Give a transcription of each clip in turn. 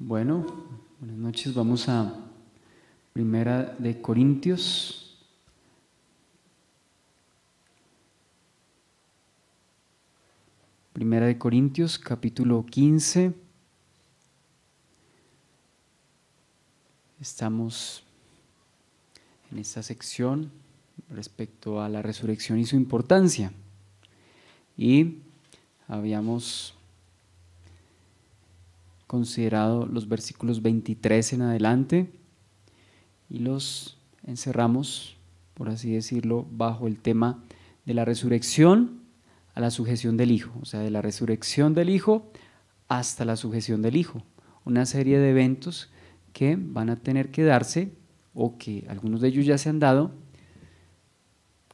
Bueno, buenas noches. Vamos a Primera de Corintios. Primera de Corintios, capítulo 15. Estamos en esta sección respecto a la resurrección y su importancia. Y habíamos considerado los versículos 23 en adelante y los encerramos, por así decirlo, bajo el tema de la resurrección a la sujeción del Hijo, o sea, de la resurrección del Hijo hasta la sujeción del Hijo. Una serie de eventos que van a tener que darse o que algunos de ellos ya se han dado,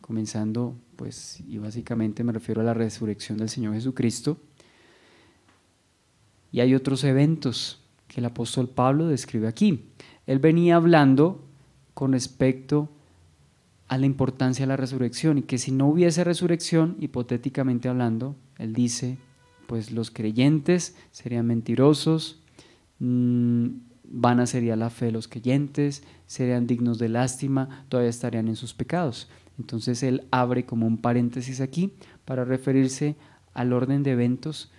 comenzando, pues, y básicamente me refiero a la resurrección del Señor Jesucristo, y hay otros eventos que el apóstol Pablo describe aquí. Él venía hablando con respecto a la importancia de la resurrección y que si no hubiese resurrección, hipotéticamente hablando, él dice, pues los creyentes serían mentirosos, mm, van vana sería la fe de los creyentes, serían dignos de lástima, todavía estarían en sus pecados. Entonces él abre como un paréntesis aquí para referirse al orden de eventos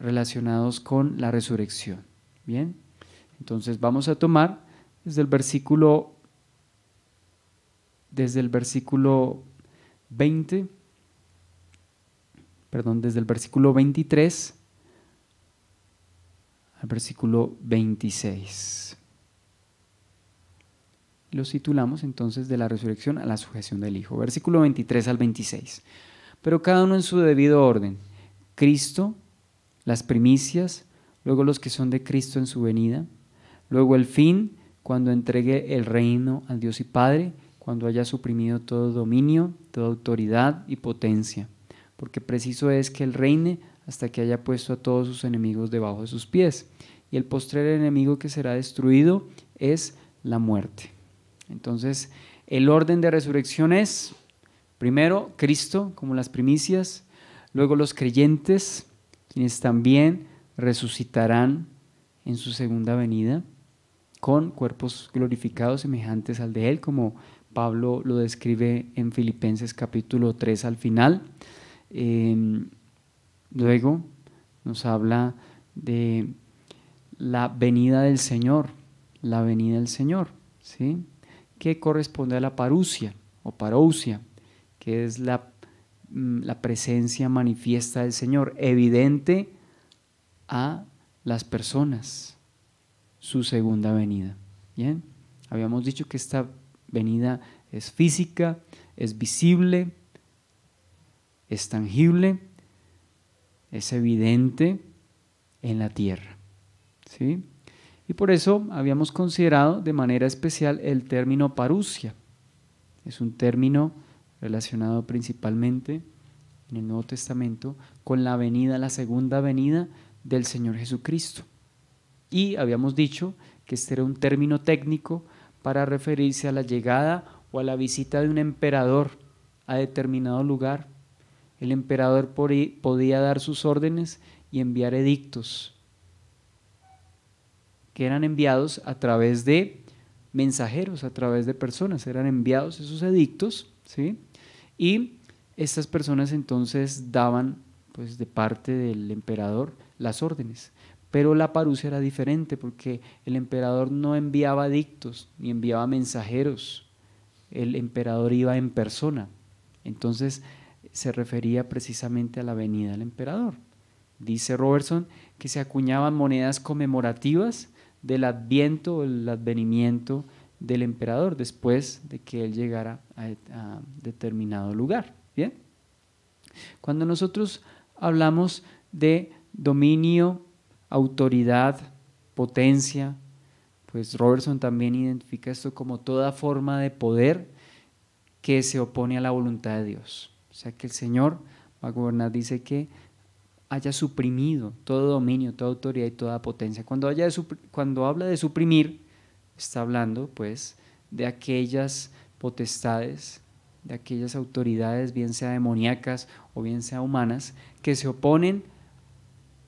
relacionados con la resurrección. Bien, entonces vamos a tomar desde el versículo, desde el versículo 20, perdón, desde el versículo 23 al versículo 26. Lo titulamos entonces de la resurrección a la sujeción del Hijo. Versículo 23 al 26. Pero cada uno en su debido orden. Cristo las primicias, luego los que son de Cristo en su venida, luego el fin, cuando entregue el reino al Dios y Padre, cuando haya suprimido todo dominio, toda autoridad y potencia, porque preciso es que Él reine hasta que haya puesto a todos sus enemigos debajo de sus pies. Y el postrer enemigo que será destruido es la muerte. Entonces, el orden de resurrección es, primero, Cristo como las primicias, luego los creyentes, quienes también resucitarán en su segunda venida con cuerpos glorificados semejantes al de Él, como Pablo lo describe en Filipenses capítulo 3 al final. Em, luego nos habla de la venida del Señor, la venida del Señor, ¿sí? que corresponde a la parusia o parousia, que es la Mm, la presencia manifiesta del Señor, evidente a las personas, su segunda venida. Bien, habíamos dicho que esta venida es física, es visible, es tangible, es evidente en la tierra. ¿sí? Y por eso habíamos considerado de manera especial el término parusia. Es un término relacionado principalmente en el Nuevo Testamento con la venida, la segunda venida del Señor Jesucristo. Y habíamos dicho que este era un término técnico para referirse a la llegada o a la visita de un emperador a determinado lugar. El emperador podía dar sus órdenes y enviar edictos que eran enviados a través de mensajeros, a través de personas, eran enviados esos edictos, ¿sí? Y estas personas entonces daban, pues de parte del emperador, las órdenes. Pero la parusia era diferente porque el emperador no enviaba dictos ni enviaba mensajeros. El emperador iba en persona. Entonces se refería precisamente a la venida del emperador. Dice Robertson que se acuñaban monedas conmemorativas del adviento, el advenimiento del emperador después de que él llegara a, determinado lugar. ¿Bien? Cuando nosotros hablamos de dominio, autoridad, potencia, pues Robertson también identifica esto como toda forma de poder que se opone a la voluntad de Dios. O sea que el Señor, va a gobernar dice que haya suprimido todo dominio, toda autoridad y toda potencia. Cuando, haya cuando habla de suprimir, está hablando pues de aquellas potestades, de aquellas autoridades, bien sea demoníacas o bien sea humanas, que se oponen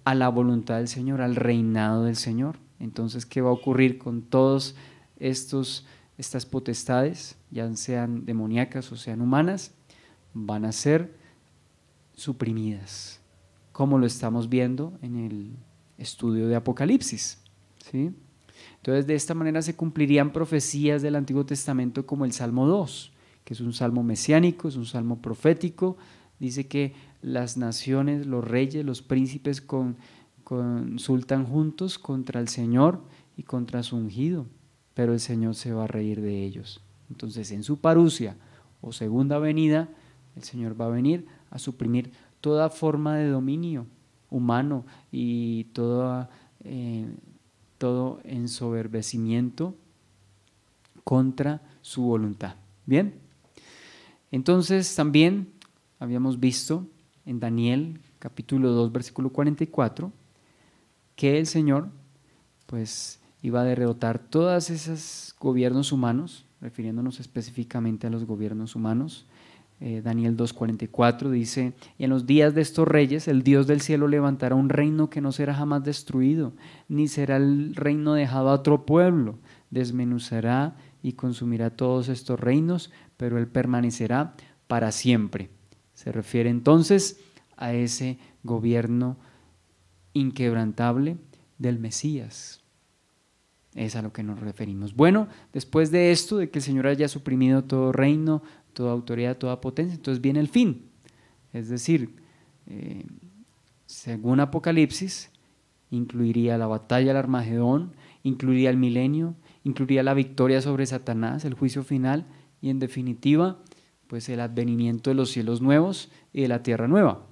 a la voluntad del Señor, al reinado del Señor. Entonces, ¿qué va a ocurrir con todos estos estas potestades, ya sean demoníacas o sean humanas, van a ser suprimidas, como lo estamos viendo en el estudio de Apocalipsis, ¿sí? Entonces, de esta manera se cumplirían profecías del Antiguo Testamento como el Salmo 2, que es un salmo mesiánico, es un salmo profético. Dice que las naciones, los reyes, los príncipes consultan juntos contra el Señor y contra su ungido, pero el Señor se va a reír de ellos. Entonces, en su parucia o segunda venida, el Señor va a venir a suprimir toda forma de dominio humano y toda eh, todo ensoberbecimiento contra su voluntad. Bien, entonces también habíamos visto en Daniel capítulo 2 versículo 44 que el Señor pues iba a derrotar todos esos gobiernos humanos, refiriéndonos específicamente a los gobiernos humanos, eh, Daniel 2.44 dice, y en los días de estos reyes el Dios del cielo levantará un reino que no será jamás destruido, ni será el reino dejado a otro pueblo, desmenuzará y consumirá todos estos reinos, pero él permanecerá para siempre. Se refiere entonces a ese gobierno inquebrantable del Mesías. Es a lo que nos referimos. Bueno, después de esto, de que el Señor haya suprimido todo reino, toda autoridad, toda potencia. Entonces viene el fin. Es decir, eh, según Apocalipsis, incluiría la batalla del Armagedón, incluiría el milenio, incluiría la victoria sobre Satanás, el juicio final y en definitiva, pues el advenimiento de los cielos nuevos y de la tierra nueva.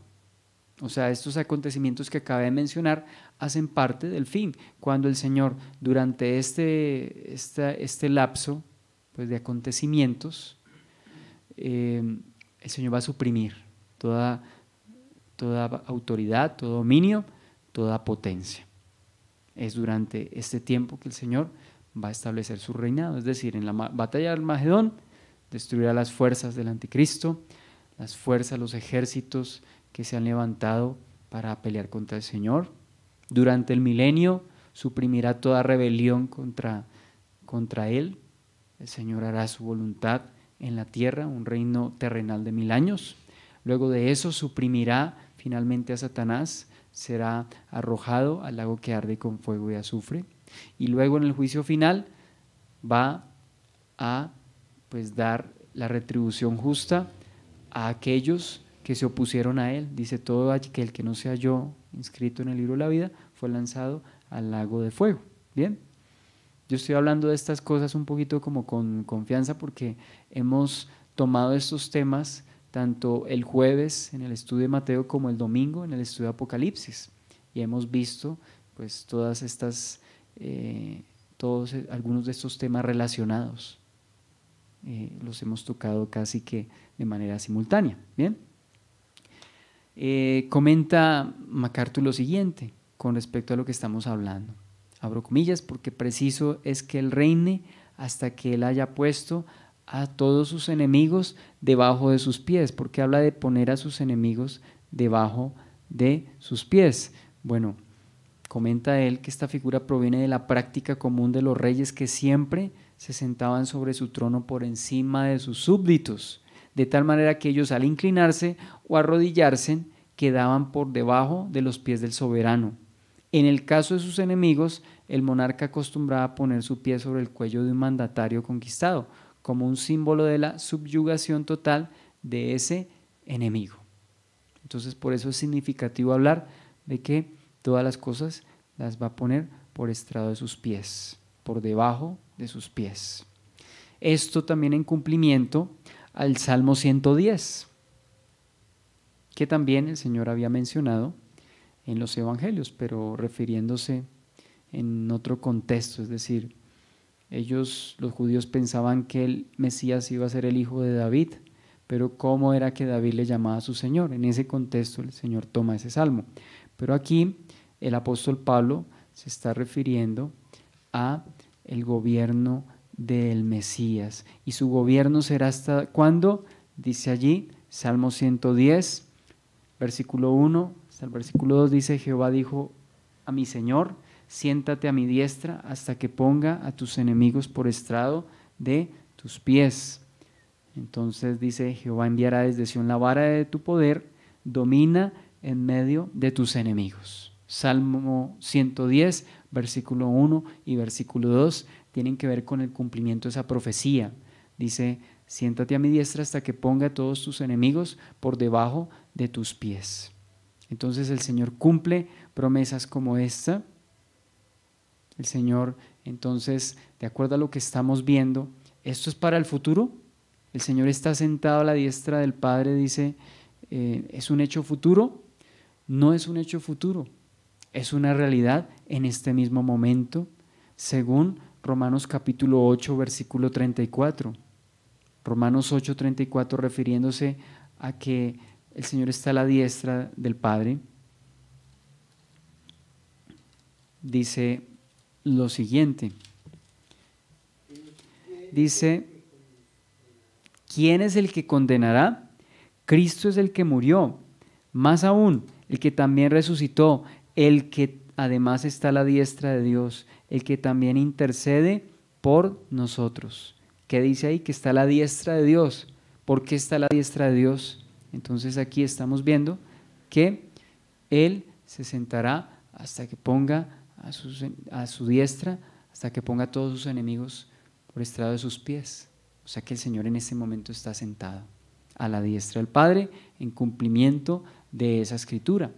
O sea, estos acontecimientos que acabo de mencionar hacen parte del fin, cuando el Señor durante este, este lapso pues, de acontecimientos, eh, el Señor va a suprimir toda, toda autoridad, todo dominio, toda potencia. Es durante este tiempo que el Señor va a establecer su reinado, es decir, en la batalla del Magedón destruirá las fuerzas del anticristo, las fuerzas, los ejércitos que se han levantado para pelear contra el Señor. Durante el milenio suprimirá toda rebelión contra, contra Él. El Señor hará su voluntad en la tierra, un reino terrenal de mil años. Luego de eso suprimirá finalmente a Satanás, será arrojado al lago que arde con fuego y azufre. Y luego en el juicio final va a pues dar la retribución justa a aquellos que se opusieron a él. Dice todo aquel que no sea yo inscrito en el libro de la vida fue lanzado al lago de fuego. Bien. Yo estoy hablando de estas cosas un poquito como con confianza porque hemos tomado estos temas tanto el jueves en el estudio de Mateo como el domingo en el estudio de Apocalipsis y hemos visto pues todas estas eh, todos eh, algunos de estos temas relacionados eh, los hemos tocado casi que de manera simultánea bien comenta MacArthur lo siguiente con respecto a lo que estamos hablando abro comillas, porque preciso es que Él reine hasta que Él haya puesto a todos sus enemigos debajo de sus pies, porque habla de poner a sus enemigos debajo de sus pies. Bueno, comenta él que esta figura proviene de la práctica común de los reyes que siempre se sentaban sobre su trono por encima de sus súbditos, de tal manera que ellos al inclinarse o arrodillarse quedaban por debajo de los pies del soberano. En el caso de sus enemigos, el monarca acostumbraba poner su pie sobre el cuello de un mandatario conquistado, como un símbolo de la subyugación total de ese enemigo. Entonces, por eso es significativo hablar de que todas las cosas las va a poner por estrado de sus pies, por debajo de sus pies. Esto también en cumplimiento al Salmo 110, que también el Señor había mencionado en los evangelios, pero refiriéndose en otro contexto, es decir, ellos, los judíos, pensaban que el Mesías iba a ser el hijo de David, pero ¿cómo era que David le llamaba a su Señor? En ese contexto el Señor toma ese salmo. Pero aquí el apóstol Pablo se está refiriendo a el gobierno del Mesías. ¿Y su gobierno será hasta cuándo? Dice allí, Salmo 110, versículo 1, el versículo 2 dice, Jehová dijo a mi Señor, siéntate a mi diestra hasta que ponga a tus enemigos por estrado de tus pies. Entonces dice, Jehová enviará desde Sion la vara de tu poder, domina en medio de tus enemigos. Salmo 110, versículo 1 y versículo 2 tienen que ver con el cumplimiento de esa profecía. Dice, siéntate a mi diestra hasta que ponga a todos tus enemigos por debajo de tus pies. Entonces el Señor cumple promesas como esta. El Señor, entonces, de acuerdo a lo que estamos viendo, esto es para el futuro. El Señor está sentado a la diestra del Padre, dice, eh, ¿es un hecho futuro? No es un hecho futuro, es una realidad en este mismo momento, según Romanos capítulo 8, versículo 34. Romanos 8, 34 refiriéndose a que el Señor está a la diestra del Padre, dice lo siguiente. Dice, ¿quién es el que condenará? Cristo es el que murió, más aún, el que también resucitó, el que además está a la diestra de Dios, el que también intercede por nosotros. ¿Qué dice ahí? Que está a la diestra de Dios. ¿Por qué está a la diestra de Dios? Entonces aquí estamos viendo que Él se sentará hasta que ponga a, su diestra, hasta que ponga a todos sus enemigos por estrado de sus pies. O sea que el Señor en este momento está sentado a la diestra del Padre en cumplimiento de esa escritura.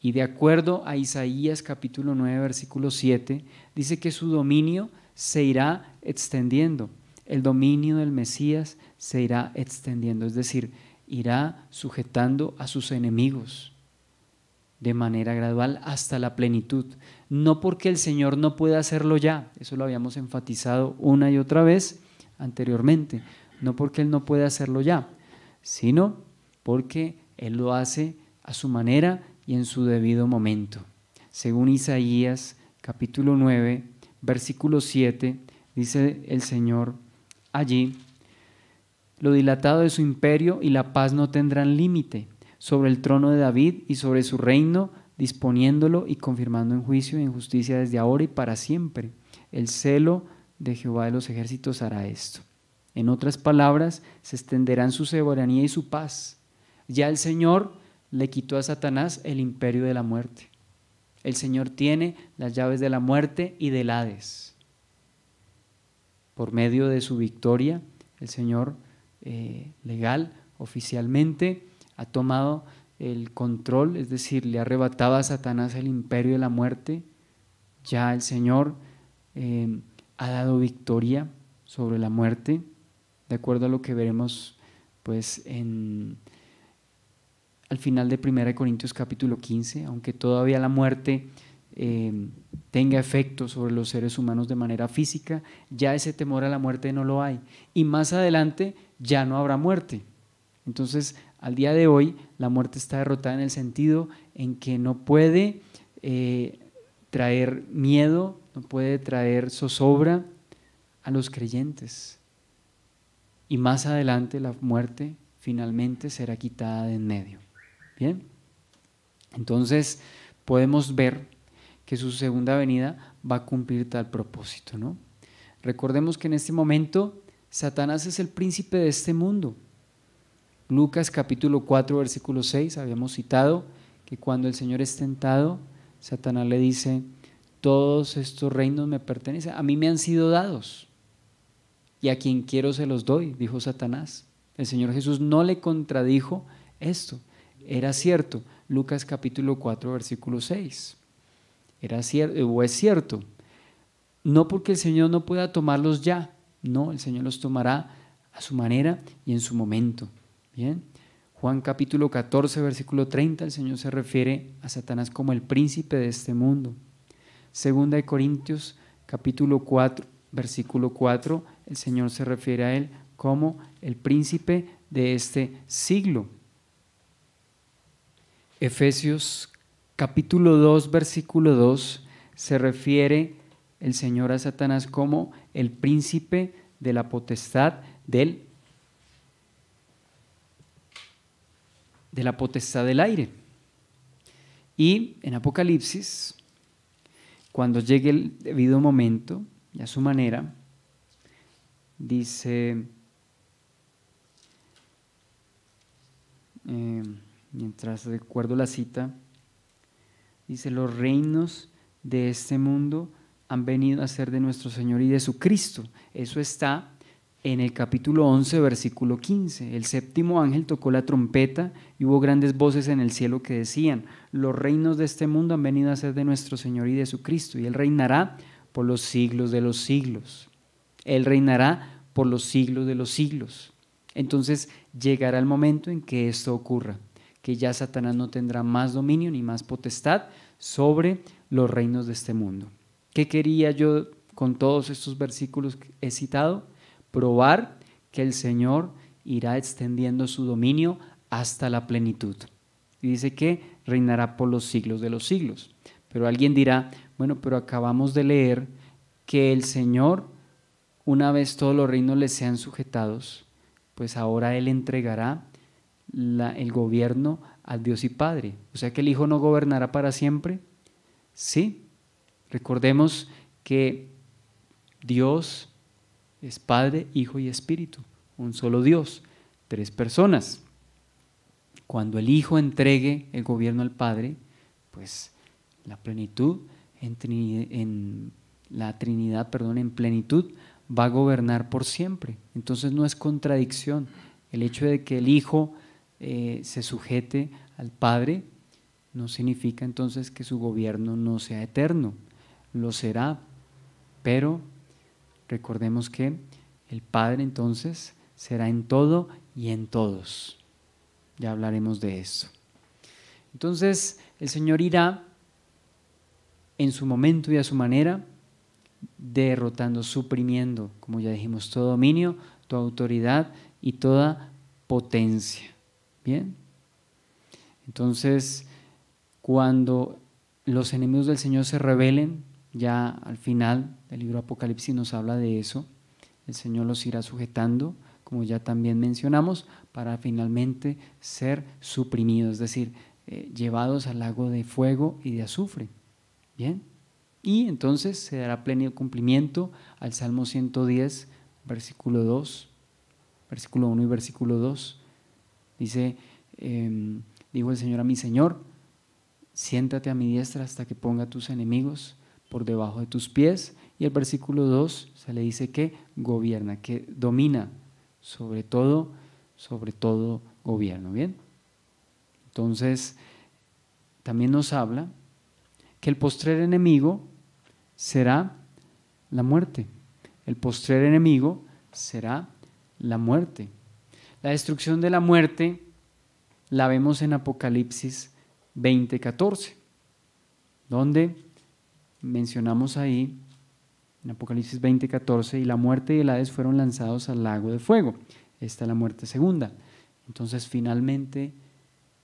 Y de acuerdo a Isaías capítulo 9, versículo 7, dice que su dominio se irá extendiendo. El dominio del Mesías se irá extendiendo. Es decir, irá sujetando a sus enemigos de manera gradual hasta la plenitud. No porque el Señor no pueda hacerlo ya, eso lo habíamos enfatizado una y otra vez anteriormente, no porque Él no pueda hacerlo ya, sino porque Él lo hace a su manera y en su debido momento. Según Isaías capítulo 9, versículo 7, dice el Señor allí, lo dilatado de su imperio y la paz no tendrán límite sobre el trono de David y sobre su reino, disponiéndolo y confirmando en juicio y en justicia desde ahora y para siempre. El celo de Jehová de los ejércitos hará esto. En otras palabras, se extenderán su soberanía y su paz. Ya el Señor le quitó a Satanás el imperio de la muerte. El Señor tiene las llaves de la muerte y del Hades. Por medio de su victoria, el Señor eh, legal, oficialmente, ha tomado el control, es decir, le ha arrebatado a Satanás el imperio de la muerte. Ya el Señor em, ha dado victoria sobre la muerte, de acuerdo a lo que veremos pues en, al final de 1 Corintios capítulo 15, aunque todavía la muerte em, tenga efecto sobre los seres humanos de manera física, ya ese temor a la muerte no lo hay. Y más adelante ya no habrá muerte. Entonces, al día de hoy, la muerte está derrotada en el sentido en que no puede eh, traer miedo, no puede traer zozobra a los creyentes. Y más adelante la muerte finalmente será quitada de en medio. Bien, entonces podemos ver que su segunda venida va a cumplir tal propósito, ¿no? Recordemos que en este momento Satanás es el príncipe de este mundo. Lucas capítulo 4, versículo 6, habíamos citado que cuando el Señor es tentado, Satanás le dice, todos estos reinos me pertenecen, a mí me han sido dados y a quien quiero se los doy, dijo Satanás. El Señor Jesús no le contradijo esto, era cierto, Lucas capítulo 4, versículo 6, era cierto, o es cierto, no porque el Señor no pueda tomarlos ya, no, el Señor los tomará a su manera y en su momento. Bien. Juan capítulo 14, versículo 30, el Señor se refiere a Satanás como el príncipe de este mundo. Segunda de Corintios capítulo 4, versículo 4, el Señor se refiere a él como el príncipe de este siglo. Efesios capítulo 2, versículo 2, se refiere el Señor a Satanás como el príncipe de la potestad del de la potestad del aire. Y en Apocalipsis, cuando llegue el debido momento y a su manera, dice, eh, mientras recuerdo la cita, dice, los reinos de este mundo han venido a ser de nuestro Señor y de su Cristo. Eso está en el capítulo 11, versículo 15. El séptimo ángel tocó la trompeta y hubo grandes voces en el cielo que decían, los reinos de este mundo han venido a ser de nuestro Señor y de su Cristo, y Él reinará por los siglos de los siglos. Él reinará por los siglos de los siglos. Entonces llegará el momento en que esto ocurra, que ya Satanás no tendrá más dominio ni más potestad sobre los reinos de este mundo. ¿Qué quería yo con todos estos versículos que he citado? Probar que el Señor irá extendiendo su dominio hasta la plenitud. Y dice que reinará por los siglos de los siglos. Pero alguien dirá, bueno, pero acabamos de leer que el Señor, una vez todos los reinos le sean sujetados, pues ahora Él entregará el gobierno al Dios y Padre. O sea que el Hijo no gobernará para siempre. Sí, Recordemos que Dios es Padre, Hijo y Espíritu, un solo Dios, tres personas. Cuando el Hijo entregue el gobierno al Padre, pues la plenitud en, la Trinidad, perdón, en plenitud va a gobernar por siempre. Entonces no es contradicción el hecho de que el Hijo eh, se sujete al Padre no significa entonces que su gobierno no sea eterno lo será, pero recordemos que el Padre entonces será en todo y en todos. Ya hablaremos de eso. Entonces el Señor irá en su momento y a su manera, derrotando, suprimiendo, como ya dijimos, todo dominio, toda autoridad y toda potencia. ¿Bien? Entonces, cuando los enemigos del Señor se rebelen, ya al final del libro Apocalipsis nos habla de eso. El Señor los irá sujetando, como ya también mencionamos, para finalmente ser suprimidos, es decir, eh, llevados al lago de fuego y de azufre. Bien. Y entonces se dará pleno cumplimiento al Salmo 110, versículo 2, versículo 1 y versículo 2. Dice, Digo em, dijo el Señor a mi Señor, siéntate a mi diestra hasta que ponga tus enemigos por debajo de tus pies. Y el versículo 2 se le dice que gobierna, que domina sobre todo, sobre todo gobierno. Bien. Entonces, también nos habla que el postrer enemigo será la muerte. El postrer enemigo será la muerte. La destrucción de la muerte la vemos en Apocalipsis 20:14, donde mencionamos ahí en Apocalipsis 20, y la muerte y el Hades fueron lanzados al lago de fuego. Esta es la muerte segunda. Entonces finalmente,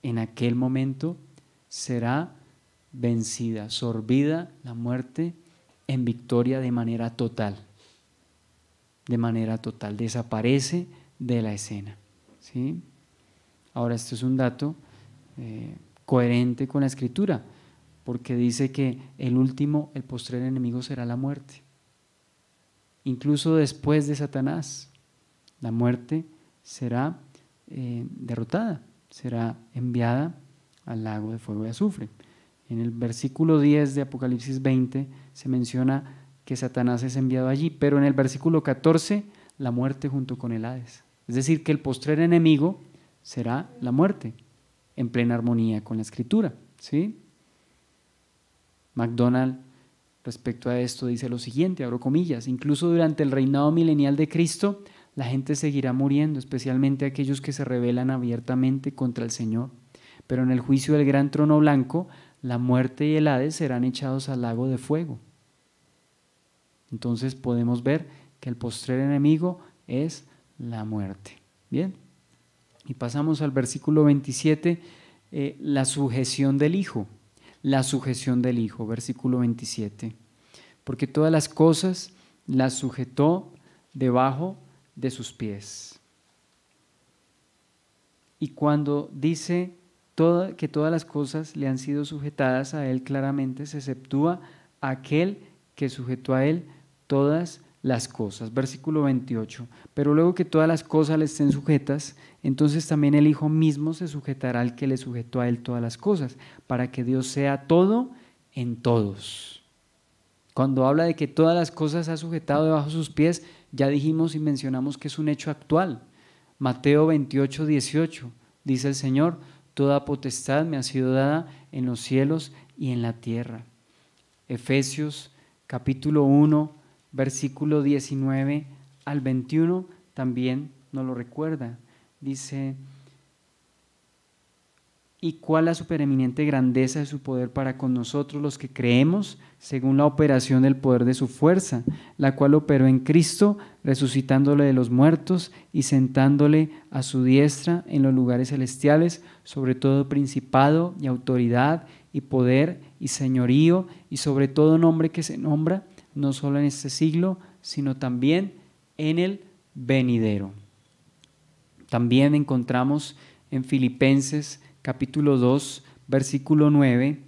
en aquel momento, será vencida, sorbida la muerte en victoria de manera total. De manera total, desaparece de la escena. ¿sí? Ahora, esto es un dato eh, coherente con la escritura porque dice que el último, el postrer enemigo será la muerte. Incluso después de Satanás, la muerte será eh, derrotada, será enviada al lago de fuego y azufre. En el versículo 10 de Apocalipsis 20 se menciona que Satanás es enviado allí, pero en el versículo 14 la muerte junto con el Hades. Es decir, que el postrer enemigo será la muerte, en plena armonía con la escritura. ¿sí? MacDonald respecto a esto dice lo siguiente, abro comillas, incluso durante el reinado milenial de Cristo, la gente seguirá muriendo, especialmente aquellos que se rebelan abiertamente contra el Señor. Pero en el juicio del gran trono blanco, la muerte y el Hades serán echados al lago de fuego. Entonces podemos ver que el postrer enemigo es la muerte. Bien, y pasamos al versículo 27, eh, la sujeción del Hijo la sujeción del Hijo, versículo 27. Porque todas las cosas las sujetó debajo de sus pies. Y cuando dice que todas las cosas le han sido sujetadas a Él, claramente se exceptúa aquel que sujetó a Él todas las cosas. Versículo 28. Pero luego que todas las cosas le estén sujetas, entonces también el Hijo mismo se sujetará al que le sujetó a él todas las cosas, para que Dios sea todo en todos. Cuando habla de que todas las cosas ha sujetado debajo sus pies, ya dijimos y mencionamos que es un hecho actual. Mateo 28, 18, dice el Señor, toda potestad me ha sido dada en los cielos y en la tierra. Efesios capítulo 1, versículo 19 al 21 también nos lo recuerda. Dice, ¿y cuál la supereminente grandeza de su poder para con nosotros los que creemos, según la operación del poder de su fuerza, la cual operó en Cristo, resucitándole de los muertos y sentándole a su diestra en los lugares celestiales, sobre todo principado y autoridad y poder y señorío y sobre todo nombre que se nombra? no solo en este siglo, sino también en el venidero. También encontramos en Filipenses capítulo 2, versículo 9,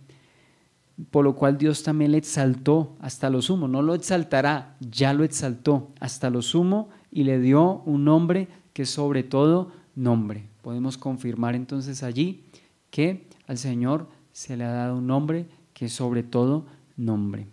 por lo cual Dios también le exaltó hasta lo sumo, no lo exaltará, ya lo exaltó hasta lo sumo y le dio un nombre que sobre todo nombre. Podemos confirmar entonces allí que al Señor se le ha dado un nombre que sobre todo nombre.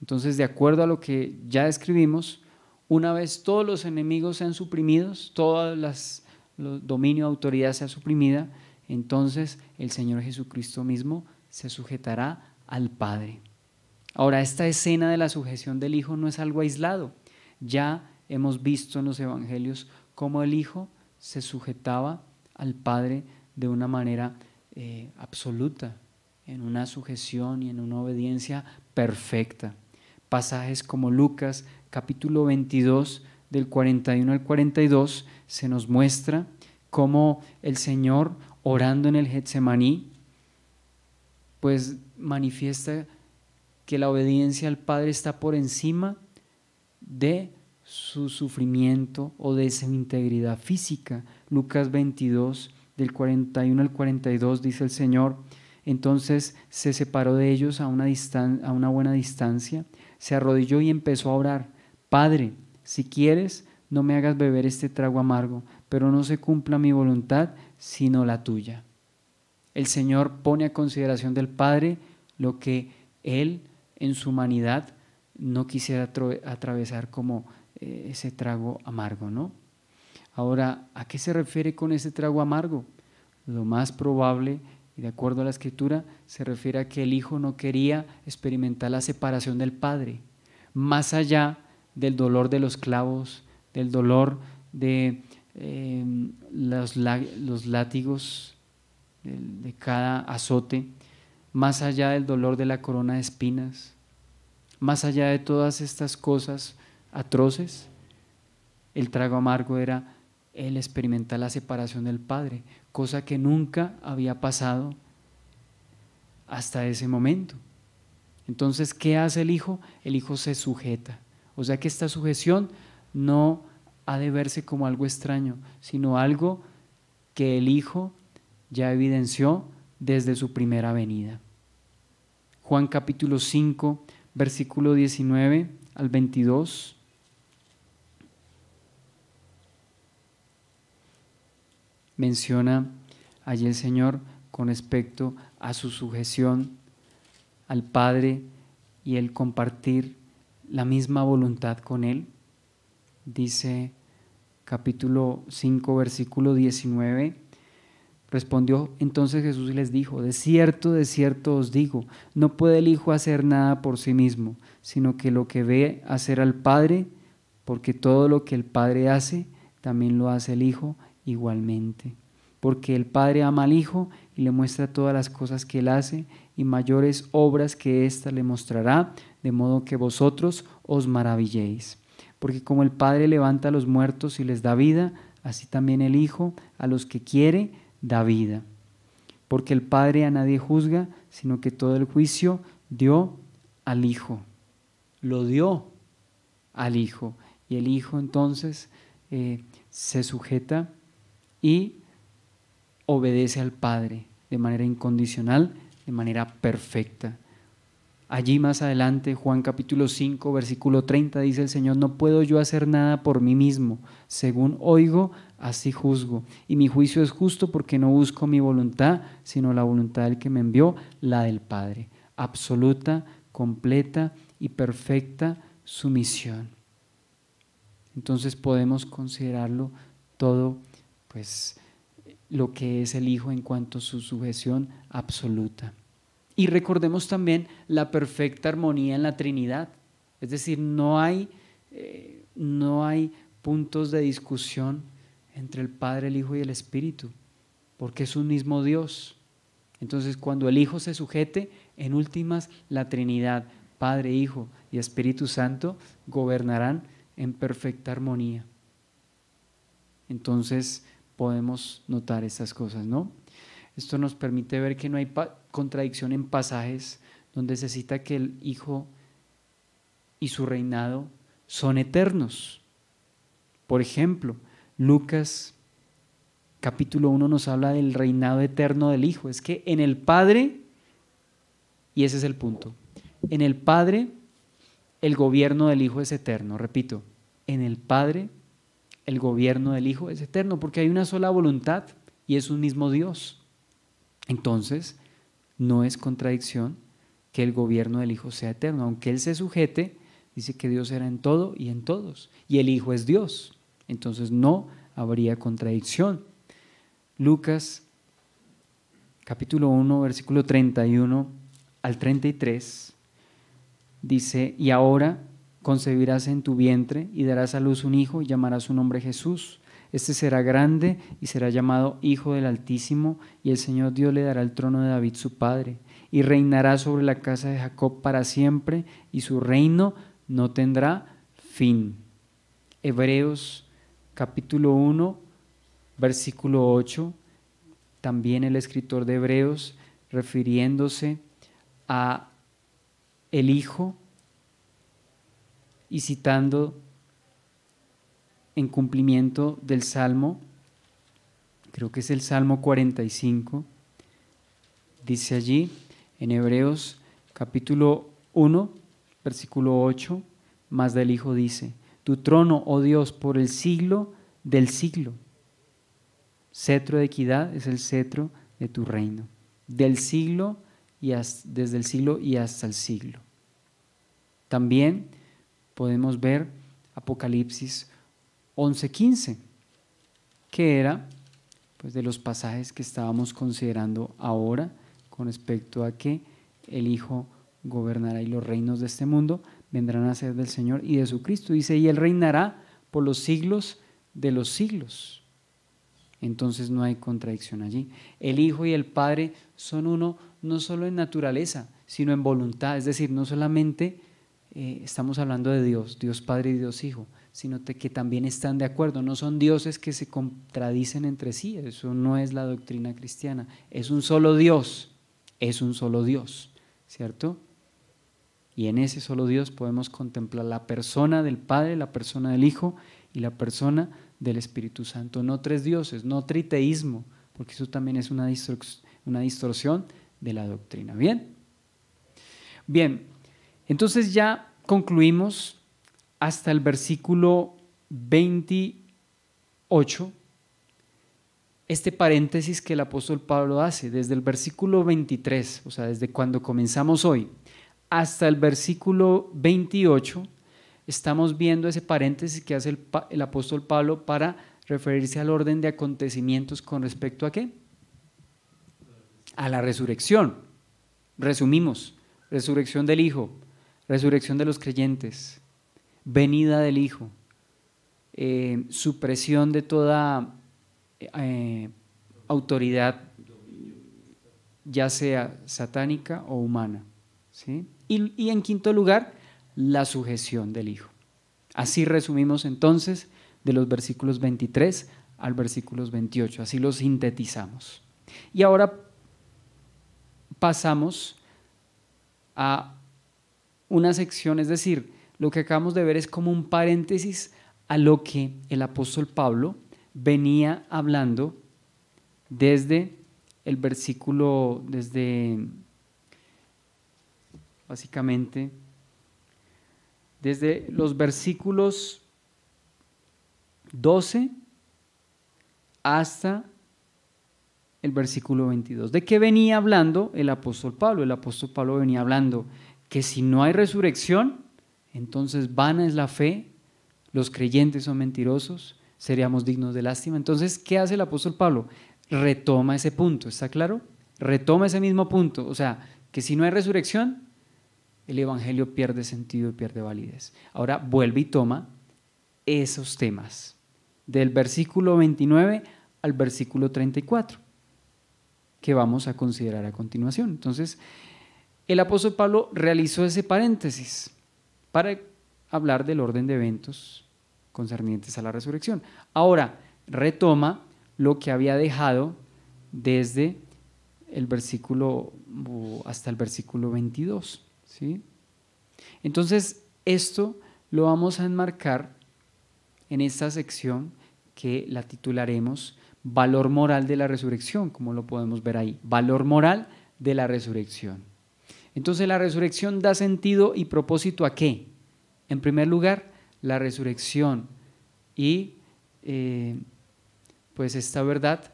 Entonces, de acuerdo a lo que ya escribimos, una vez todos los enemigos sean suprimidos, todas las los dominio, autoridad sea suprimida, entonces el Señor Jesucristo mismo se sujetará al Padre. Ahora, esta escena de la sujeción del Hijo no es algo aislado. Ya hemos visto en los Evangelios cómo el Hijo se sujetaba al Padre de una manera eh, absoluta, en una sujeción y en una obediencia perfecta pasajes como Lucas capítulo 22 del 41 al 42 se nos muestra cómo el Señor orando en el Getsemaní pues manifiesta que la obediencia al Padre está por encima de su sufrimiento o de su integridad física. Lucas 22, del 41 al 42, dice el Señor, entonces se separó de ellos a una, a una buena distancia se arrodilló y empezó a orar, Padre, si quieres, no me hagas beber este trago amargo, pero no se cumpla mi voluntad, sino la tuya. El Señor pone a consideración del Padre lo que Él en su humanidad no quisiera atravesar como eh, ese trago amargo, ¿no? Ahora, ¿a qué se refiere con ese trago amargo? Lo más probable de acuerdo a la escritura, se refiere a que el Hijo no quería experimentar la separación del Padre, más allá del dolor de los clavos, del dolor de em, los, látigos, de cada azote, más allá del dolor de la corona de espinas, más allá de todas estas cosas atroces, el trago amargo era el experimentar la separación del Padre, cosa que nunca había pasado hasta ese momento. Entonces, ¿qué hace el hijo? El hijo se sujeta. O sea que esta sujeción no ha de verse como algo extraño, sino algo que el hijo ya evidenció desde su primera venida. Juan capítulo 5, versículo 19 al 22. menciona allí el Señor con respecto a su sujeción al Padre y el compartir la misma voluntad con Él. Dice capítulo 5, versículo 19. Respondió entonces Jesús y les dijo, de cierto, de cierto os digo, no puede el Hijo hacer nada por sí mismo, sino que lo que ve hacer al Padre, porque todo lo que el Padre hace, también lo hace el Hijo igualmente. Porque el Padre ama al Hijo y le muestra todas las cosas que él hace y mayores obras que ésta le mostrará, de modo que vosotros os maravilléis. Porque como el Padre levanta a los muertos y les da vida, así también el Hijo a los que quiere da vida. Porque el Padre a nadie juzga, sino que todo el juicio dio al Hijo. Lo dio al Hijo. Y el Hijo entonces eh, se sujeta y obedece al Padre de manera incondicional, de manera perfecta. Allí más adelante, Juan capítulo 5, versículo 30, dice el Señor, no puedo yo hacer nada por mí mismo. Según oigo, así juzgo. Y mi juicio es justo porque no busco mi voluntad, sino la voluntad del que me envió, la del Padre. Absoluta, completa y perfecta sumisión. Entonces podemos considerarlo todo pues lo que es el Hijo en cuanto a su sujeción absoluta. Y recordemos también la perfecta armonía en la Trinidad. Es decir, no hay, eh, no hay puntos de discusión entre el Padre, el Hijo y el Espíritu, porque es un mismo Dios. Entonces, cuando el Hijo se sujete, en últimas, la Trinidad, Padre, Hijo y Espíritu Santo, gobernarán en perfecta armonía. Entonces, podemos notar estas cosas, ¿no? Esto nos permite ver que no hay contradicción en pasajes donde se cita que el Hijo y su reinado son eternos. Por ejemplo, Lucas capítulo 1 nos habla del reinado eterno del Hijo. Es que en el Padre, y ese es el punto, en el Padre el gobierno del Hijo es eterno. Repito, en el Padre el gobierno del Hijo es eterno, porque hay una sola voluntad y es un mismo Dios. Entonces, no es contradicción que el gobierno del Hijo sea eterno, aunque Él se sujete, dice que Dios era en todo y en todos, y el Hijo es Dios. Entonces, no habría contradicción. Lucas capítulo 1, versículo 31 al 33 dice, y ahora Concebirás en tu vientre y darás a luz un hijo y llamarás su nombre Jesús. Este será grande y será llamado Hijo del Altísimo, y el Señor Dios le dará el trono de David su padre, y reinará sobre la casa de Jacob para siempre, y su reino no tendrá fin. Hebreos capítulo 1, versículo 8, también el escritor de Hebreos, refiriéndose a el Hijo, y citando en cumplimiento del Salmo, creo que es el Salmo 45, dice allí en Hebreos capítulo 1, versículo 8, más del Hijo dice, Tu trono, oh Dios, por el siglo del siglo. Cetro de equidad es el cetro de tu reino, del siglo y desde el siglo y hasta el siglo. También podemos ver Apocalipsis 11:15, que era pues, de los pasajes que estábamos considerando ahora con respecto a que el Hijo gobernará y los reinos de este mundo vendrán a ser del Señor y de su Cristo. Dice, y Él reinará por los siglos de los siglos. Entonces no hay contradicción allí. El Hijo y el Padre son uno no solo en naturaleza, sino en voluntad. Es decir, no solamente eh, estamos hablando de Dios, Dios Padre y Dios Hijo, sino que también están de acuerdo. No son dioses que se contradicen entre sí, eso no es la doctrina cristiana. Es un solo Dios, es un solo Dios, ¿cierto? Y en ese solo Dios podemos contemplar la persona del Padre, la persona del Hijo y la persona del Espíritu Santo. No tres dioses, no triteísmo, porque eso también es una, una distorsión de la doctrina. Bien. Bien, entonces ya concluimos hasta el versículo 28, este paréntesis que el apóstol Pablo hace, desde el versículo 23, o sea, desde cuando comenzamos hoy, hasta el versículo 28, estamos viendo ese paréntesis que hace el, apóstol Pablo para referirse al orden de acontecimientos con respecto a qué? A la resurrección. Resumimos, resurrección del Hijo, resurrección de los creyentes, venida del Hijo, eh, supresión de toda eh, autoridad, ya sea satánica o humana. Y, y en quinto lugar, la sujeción del Hijo. Así resumimos entonces de los versículos 23 al versículo 28, así lo sintetizamos. Y ahora pasamos a una sección, es decir, lo que acabamos de ver es como un paréntesis a lo que el apóstol Pablo venía hablando desde el versículo, desde básicamente, desde los versículos 12 hasta el versículo 22. ¿De qué venía hablando el apóstol Pablo? El apóstol Pablo venía hablando que si no hay resurrección, entonces vana es la fe, los creyentes son mentirosos, seríamos dignos de lástima. Entonces, ¿qué hace el apóstol Pablo? Retoma ese punto, ¿está claro? Retoma ese mismo punto, o sea, que si no hay resurrección, el Evangelio pierde sentido y pierde validez. Ahora vuelve y toma esos temas, del versículo 29 al versículo 34, que vamos a considerar a continuación. Entonces, el apóstol Pablo realizó ese paréntesis para hablar del orden de eventos concernientes a la resurrección. Ahora, retoma lo que había dejado desde el versículo hasta el versículo 22. ¿sí? Entonces, esto lo vamos a enmarcar en esta sección que la titularemos Valor moral de la resurrección, como lo podemos ver ahí. Valor moral de la resurrección. Entonces la resurrección da sentido y propósito a qué? En primer lugar, la resurrección y eh, pues esta verdad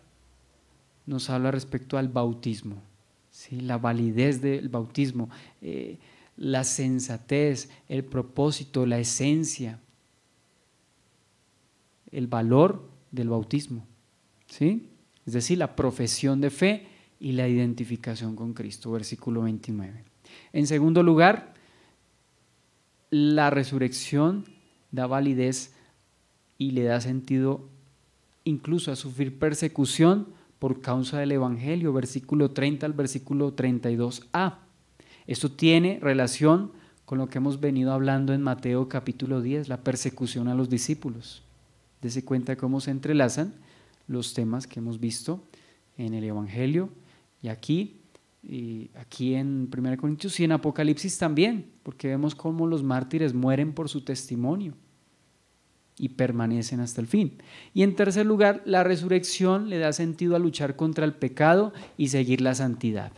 nos habla respecto al bautismo, ¿sí? la validez del bautismo, eh, la sensatez, el propósito, la esencia, el valor del bautismo, ¿sí? es decir, la profesión de fe y la identificación con Cristo, versículo 29. En segundo lugar, la resurrección da validez y le da sentido incluso a sufrir persecución por causa del Evangelio, versículo 30 al versículo 32a. Esto tiene relación con lo que hemos venido hablando en Mateo capítulo 10, la persecución a los discípulos. Dese cuenta cómo se entrelazan los temas que hemos visto en el Evangelio y aquí y aquí en 1 Corintios y en Apocalipsis también, porque vemos cómo los mártires mueren por su testimonio y permanecen hasta el fin. Y en tercer lugar, la resurrección le da sentido a luchar contra el pecado y seguir la santidad.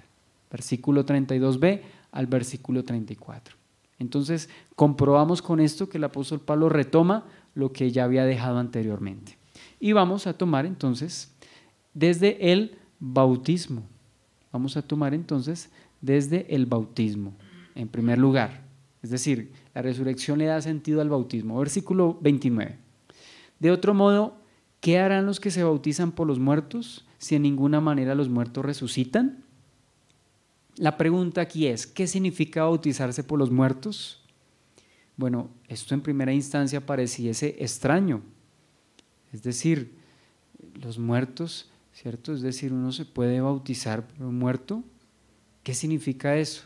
Versículo 32b al versículo 34. Entonces, comprobamos con esto que el apóstol Pablo retoma lo que ya había dejado anteriormente. Y vamos a tomar entonces desde el bautismo vamos a tomar entonces desde el bautismo, en primer lugar. Es decir, la resurrección le da sentido al bautismo. Versículo 29. De otro modo, ¿qué harán los que se bautizan por los muertos si en ninguna manera los muertos resucitan? La pregunta aquí es, ¿qué significa bautizarse por los muertos? Bueno, esto en primera instancia pareciese extraño. Es decir, los muertos ¿cierto? Es decir, uno se puede bautizar un muerto. ¿Qué significa eso?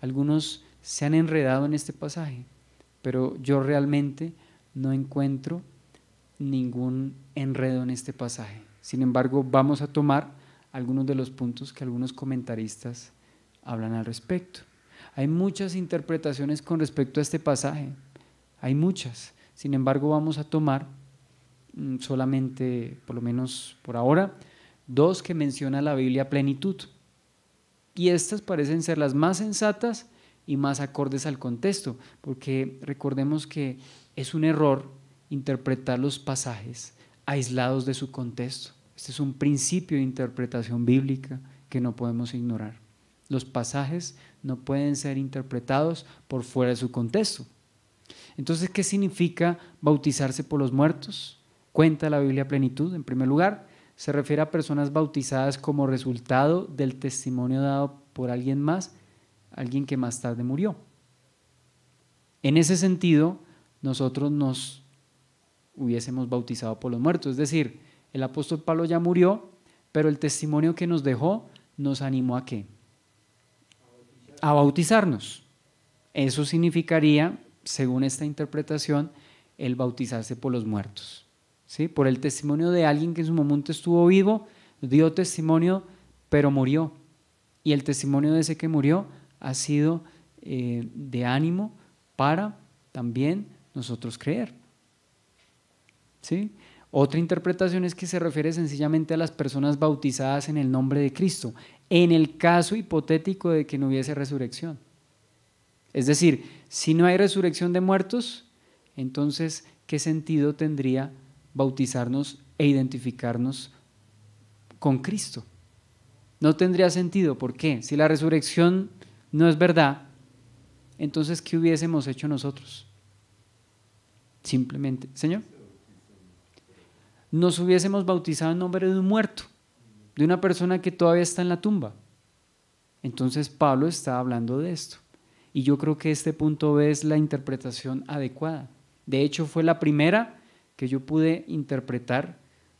Algunos se han enredado en este pasaje, pero yo realmente no encuentro ningún enredo en este pasaje. Sin embargo, vamos a tomar algunos de los puntos que algunos comentaristas hablan al respecto. Hay muchas interpretaciones con respecto a este pasaje, hay muchas. Sin embargo, vamos a tomar Mm, solamente, por lo menos por ahora, dos que menciona la Biblia plenitud. Y estas parecen ser las más sensatas y más acordes al contexto, porque recordemos que es un error interpretar los pasajes aislados de su contexto. Este es un principio de interpretación bíblica que no podemos ignorar. Los pasajes no pueden ser interpretados por fuera de su contexto. Entonces, ¿qué significa bautizarse por los muertos? Cuenta la Biblia plenitud, en primer lugar, se refiere a personas bautizadas como resultado del testimonio dado por alguien más, alguien que más tarde murió. En ese sentido, nosotros nos hubiésemos bautizado por los muertos, es decir, el apóstol Pablo ya murió, pero el testimonio que nos dejó nos animó a qué? A bautizarnos. Eso significaría, según esta interpretación, el bautizarse por los muertos por el testimonio de alguien que en su momento estuvo vivo, dio testimonio, pero murió. Y el testimonio de ese que murió ha sido eh, de ánimo para también nosotros creer. Otra interpretación es que se refiere sencillamente a las personas bautizadas en el nombre de Cristo, en el caso hipotético de que no hubiese resurrección. Es decir, si no hay resurrección de muertos, entonces, ¿qué sentido tendría bautizarnos e identificarnos con Cristo. No tendría sentido, ¿por qué? Si la resurrección no es verdad, entonces ¿qué hubiésemos hecho nosotros? Simplemente, Señor, nos hubiésemos bautizado en nombre de un muerto, de una persona que todavía está en la tumba. Entonces Pablo está hablando de esto. Y yo creo que este punto es la interpretación adecuada. De hecho, fue la primera que yo pude interpretar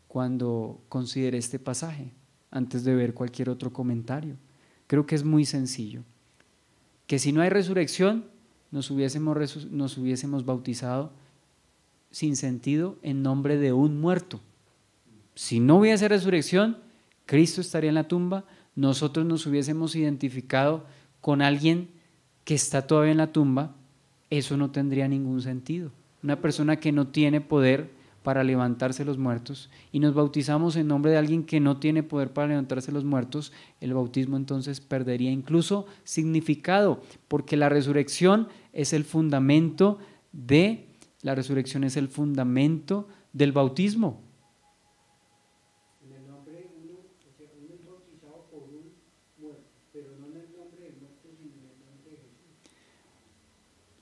cuando consideré este pasaje, antes de ver cualquier otro comentario. Creo que es muy sencillo. Que si no hay resurrección, nos hubiésemos, nos hubiésemos bautizado sin sentido en nombre de un muerto. Si no hubiese resurrección, Cristo estaría en la tumba, nosotros nos hubiésemos identificado con alguien que está todavía en la tumba, eso no tendría ningún sentido una persona que no tiene poder para levantarse los muertos, y nos bautizamos en nombre de alguien que no tiene poder para levantarse los muertos, el bautismo entonces perdería incluso significado, porque la resurrección es el fundamento de, la resurrección es el fundamento del bautismo.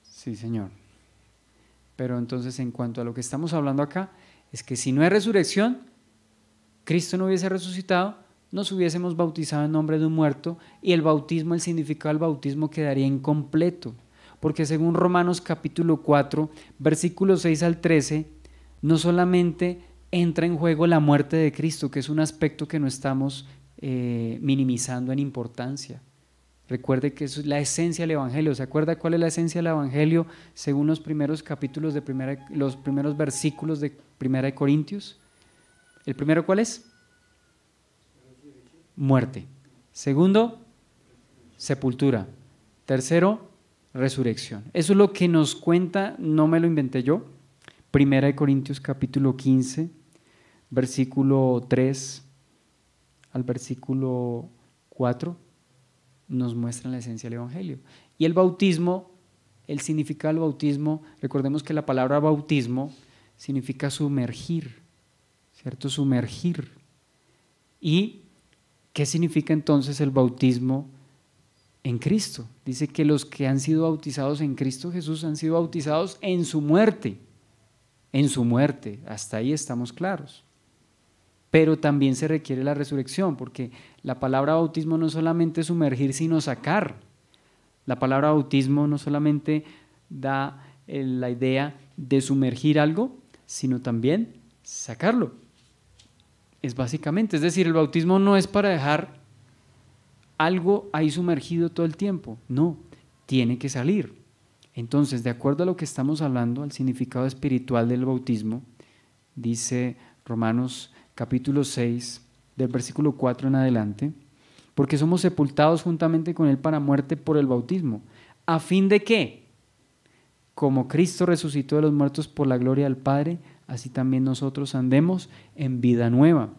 Sí, señor. Pero entonces en cuanto a lo que estamos hablando acá, es que si no hay resurrección, Cristo no hubiese resucitado, nos hubiésemos bautizado en nombre de un muerto y el bautismo, el significado del bautismo quedaría incompleto. Porque según Romanos capítulo 4, versículos 6 al 13, no solamente entra en juego la muerte de Cristo, que es un aspecto que no estamos eh, minimizando en importancia, Recuerde que es la esencia del Evangelio. ¿Se acuerda cuál es la esencia del Evangelio según los primeros capítulos de primera, los primeros versículos de Primera de Corintios? ¿El primero cuál es? Muerte. Segundo, sepultura. Tercero, resurrección. Eso es lo que nos cuenta, no me lo inventé yo. Primera de Corintios capítulo 15, versículo 3 al versículo 4 nos muestran la esencia del Evangelio. Y el bautismo, el significado del bautismo, recordemos que la palabra bautismo significa sumergir, ¿cierto? Sumergir. ¿Y qué significa entonces el bautismo en Cristo? Dice que los que han sido bautizados en Cristo Jesús han sido bautizados en su muerte, en su muerte, hasta ahí estamos claros pero también se requiere la resurrección, porque la palabra bautismo no es solamente sumergir, sino sacar. La palabra bautismo no solamente da eh, la idea de sumergir algo, sino también sacarlo. Es básicamente, es decir, el bautismo no es para dejar algo ahí sumergido todo el tiempo, no, tiene que salir. Entonces, de acuerdo a lo que estamos hablando, al significado espiritual del bautismo, dice Romanos capítulo 6, del versículo 4 en adelante, porque somos sepultados juntamente con Él para muerte por el bautismo, a fin de que, como Cristo resucitó de los muertos por la gloria del Padre, así también nosotros andemos en vida nueva.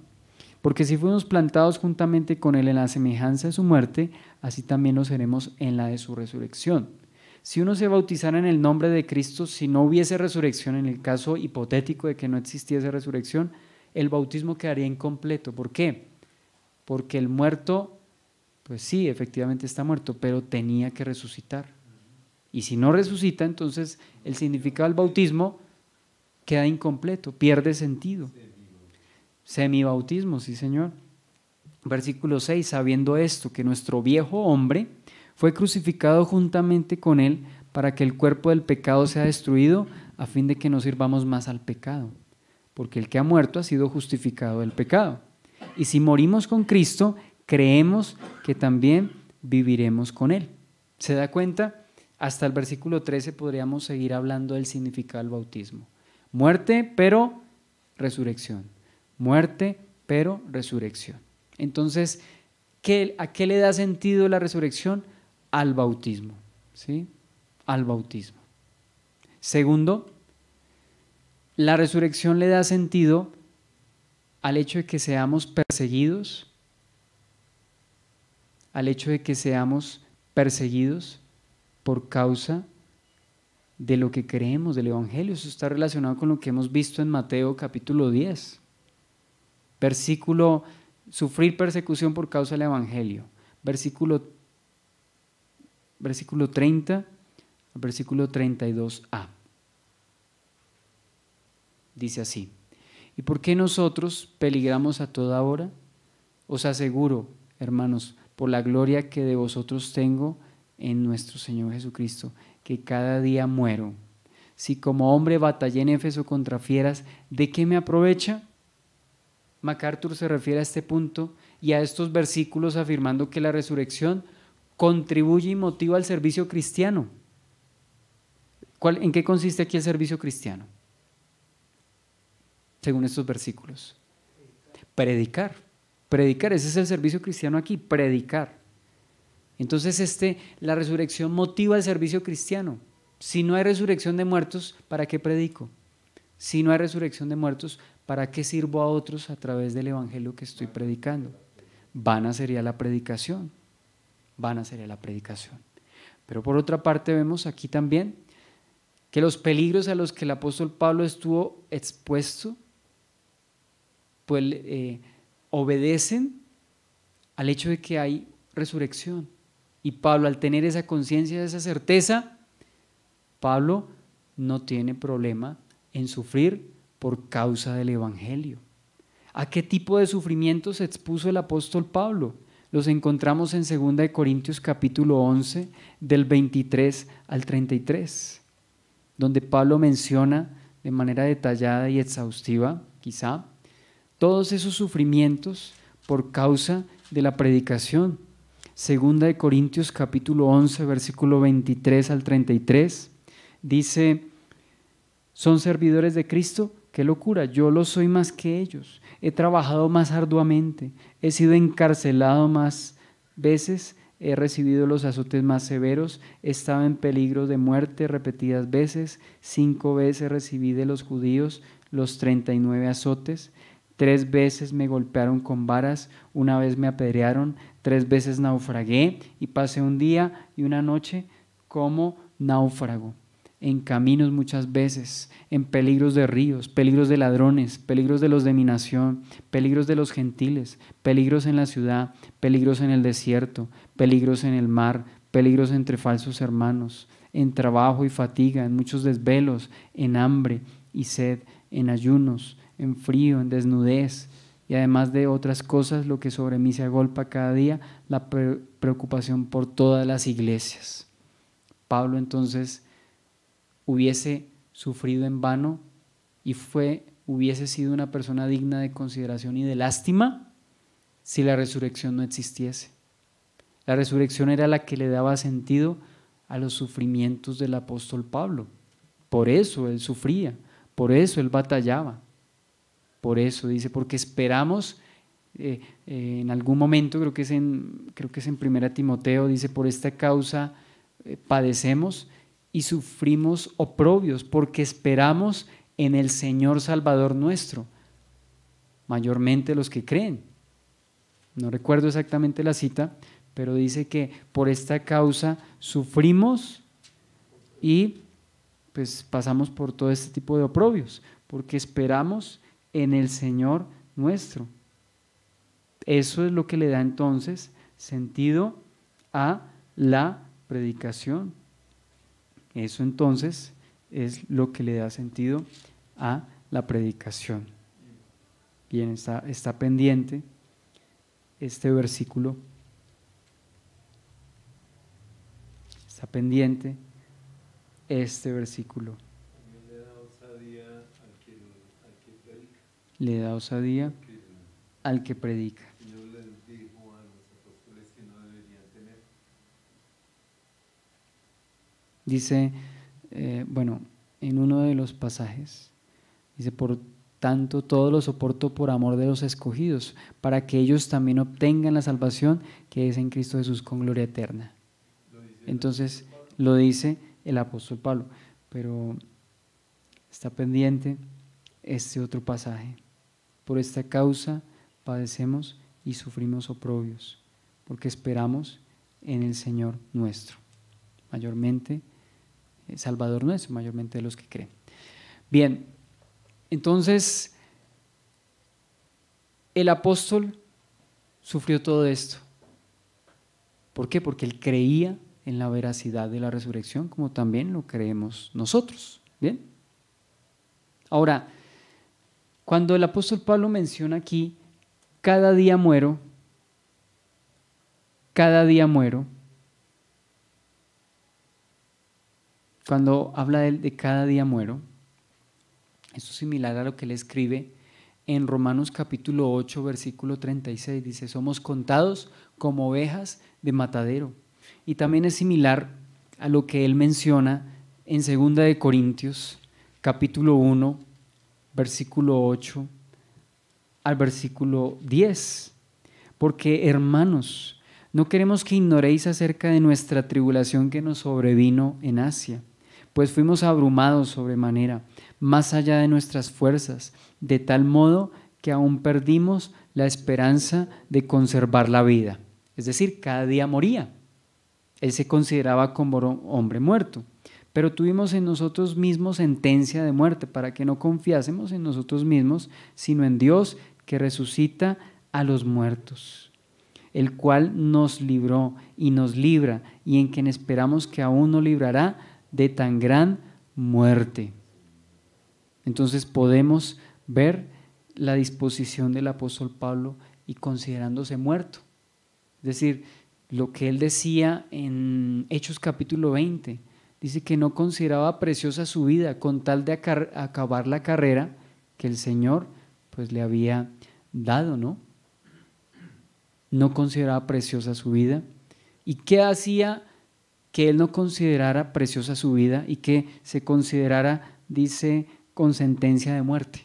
Porque si fuimos plantados juntamente con Él en la semejanza de su muerte, así también lo seremos en la de su resurrección. Si uno se bautizara en el nombre de Cristo, si no hubiese resurrección, en el caso hipotético de que no existiese resurrección, el bautismo quedaría incompleto. ¿Por qué? Porque el muerto, pues sí, efectivamente está muerto, pero tenía que resucitar. Y si no resucita, entonces el significado del bautismo queda incompleto, pierde sentido. Semibautismo, sí señor. Versículo 6, sabiendo esto, que nuestro viejo hombre fue crucificado juntamente con él para que el cuerpo del pecado sea destruido, a fin de que no sirvamos más al pecado porque el que ha muerto ha sido justificado del pecado. Y si morimos con Cristo, creemos que también viviremos con Él. ¿Se da cuenta? Hasta el versículo 13 podríamos seguir hablando del significado del bautismo. Muerte, pero resurrección. Muerte, pero resurrección. Entonces, ¿a qué le da sentido la resurrección? Al bautismo. ¿Sí? Al bautismo. Segundo, la resurrección le da sentido al hecho de que seamos perseguidos, al hecho de que seamos perseguidos por causa de lo que creemos del Evangelio. Eso está relacionado con lo que hemos visto en Mateo capítulo 10. Versículo, sufrir persecución por causa del Evangelio. Versículo, versículo 30, versículo 32a. Dice así, ¿y por qué nosotros peligramos a toda hora? Os aseguro, hermanos, por la gloria que de vosotros tengo en nuestro Señor Jesucristo, que cada día muero. Si como hombre batallé en Éfeso contra fieras, ¿de qué me aprovecha? MacArthur se refiere a este punto y a estos versículos afirmando que la resurrección contribuye y motiva al servicio cristiano. ¿En qué consiste aquí el servicio cristiano? según estos versículos? Predicar. Predicar, ese es el servicio cristiano aquí, predicar. Entonces, este, la resurrección motiva el servicio cristiano. Si no hay resurrección de muertos, ¿para qué predico? Si no hay resurrección de muertos, ¿para qué sirvo a otros a través del evangelio que estoy predicando? Vana sería la predicación. Vana sería la predicación. Pero por otra parte, vemos aquí también que los peligros a los que el apóstol Pablo estuvo expuesto pues eh, obedecen al hecho de que hay resurrección. Y Pablo, al tener esa conciencia, esa certeza, Pablo no tiene problema en sufrir por causa del Evangelio. ¿A qué tipo de sufrimientos se expuso el apóstol Pablo? Los encontramos en 2 Corintios capítulo 11, del 23 al 33, donde Pablo menciona de manera detallada y exhaustiva, quizá, todos esos sufrimientos por causa de la predicación. Segunda de Corintios capítulo 11, versículo 23 al 33, dice, ¿son servidores de Cristo? Qué locura, yo lo soy más que ellos, he trabajado más arduamente, he sido encarcelado más veces, he recibido los azotes más severos, he estado en peligro de muerte repetidas veces, cinco veces recibí de los judíos los 39 azotes, Tres veces me golpearon con varas, una vez me apedrearon, tres veces naufragué y pasé un día y una noche como náufrago, en caminos muchas veces, en peligros de ríos, peligros de ladrones, peligros de los de mi nación, peligros de los gentiles, peligros en la ciudad, peligros en el desierto, peligros en el mar, peligros entre falsos hermanos, en trabajo y fatiga, en muchos desvelos, en hambre y sed, en ayunos, en frío, en desnudez, y además de otras cosas, lo que sobre mí se agolpa cada día, la preocupación por todas las iglesias. Pablo entonces hubiese sufrido en vano y fue, hubiese sido una persona digna de consideración y de lástima si la resurrección no existiese. La resurrección era la que le daba sentido a los sufrimientos del apóstol Pablo. Por eso él sufría, por eso él batallaba. Por eso dice, porque esperamos eh, eh, en algún momento, creo que, es en, creo que es en Primera Timoteo, dice, por esta causa eh, padecemos y sufrimos oprobios, porque esperamos en el Señor Salvador nuestro, mayormente los que creen. No recuerdo exactamente la cita, pero dice que por esta causa sufrimos y pues pasamos por todo este tipo de oprobios, porque esperamos en el Señor nuestro. Eso es lo que le da entonces sentido a la predicación. Eso entonces es lo que le da sentido a la predicación. Bien, está, está pendiente este versículo. Está pendiente este versículo. le da osadía al que predica. Dice, eh, bueno, en uno de los pasajes, dice, por tanto todo lo soporto por amor de los escogidos, para que ellos también obtengan la salvación que es en Cristo Jesús con gloria eterna. Entonces, lo dice el apóstol Pablo, pero está pendiente este otro pasaje. Por esta causa padecemos y sufrimos oprobios, porque esperamos en el Señor nuestro, mayormente eh, Salvador nuestro, mayormente de los que creen. Bien, entonces el apóstol sufrió todo esto. ¿Por qué? Porque él creía en la veracidad de la resurrección, como también lo creemos nosotros. Bien. Ahora, cuando el apóstol Pablo menciona aquí, cada día muero, cada día muero, cuando habla de, de cada día muero, eso es similar a lo que él escribe en Romanos capítulo 8, versículo 36. Dice, somos contados como ovejas de matadero. Y también es similar a lo que él menciona en 2 de Corintios capítulo 1, versículo 8 al versículo 10. Porque, hermanos, no queremos que ignoréis acerca de nuestra tribulación que nos sobrevino en Asia, pues fuimos abrumados sobremanera, más allá de nuestras fuerzas, de tal modo que aún perdimos la esperanza de conservar la vida. Es decir, cada día moría. Él se consideraba como hombre muerto pero tuvimos en nosotros mismos sentencia de muerte, para que no confiásemos en nosotros mismos, sino en Dios que resucita a los muertos, el cual nos libró y nos libra, y en quien esperamos que aún nos librará de tan gran muerte. Entonces podemos ver la disposición del apóstol Pablo y considerándose muerto. Es decir, lo que él decía en Hechos capítulo 20, dice que no consideraba preciosa su vida con tal de acabar la carrera que el Señor pues le había dado, ¿no? No consideraba preciosa su vida. ¿Y qué hacía que él no considerara preciosa su vida y que se considerara, dice, con sentencia de muerte?